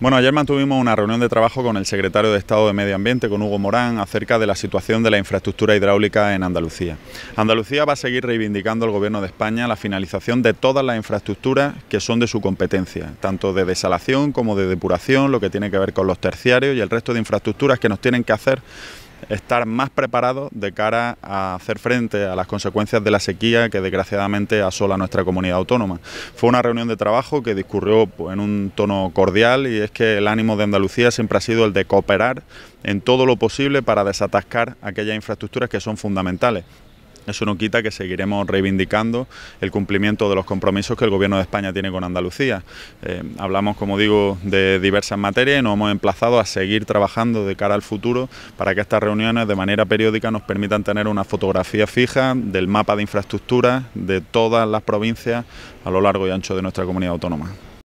Bueno, ayer mantuvimos una reunión de trabajo con el secretario de Estado de Medio Ambiente, con Hugo Morán, acerca de la situación de la infraestructura hidráulica en Andalucía. Andalucía va a seguir reivindicando al Gobierno de España la finalización de todas las infraestructuras que son de su competencia, tanto de desalación como de depuración, lo que tiene que ver con los terciarios y el resto de infraestructuras que nos tienen que hacer estar más preparados de cara a hacer frente a las consecuencias de la sequía que desgraciadamente asola nuestra comunidad autónoma. Fue una reunión de trabajo que discurrió en un tono cordial y es que el ánimo de Andalucía siempre ha sido el de cooperar en todo lo posible para desatascar aquellas infraestructuras que son fundamentales. Eso no quita que seguiremos reivindicando el cumplimiento de los compromisos que el Gobierno de España tiene con Andalucía. Eh, hablamos, como digo, de diversas materias y nos hemos emplazado a seguir trabajando de cara al futuro para que estas reuniones de manera periódica nos permitan tener una fotografía fija del mapa de infraestructuras de todas las provincias a lo largo y ancho de nuestra comunidad autónoma.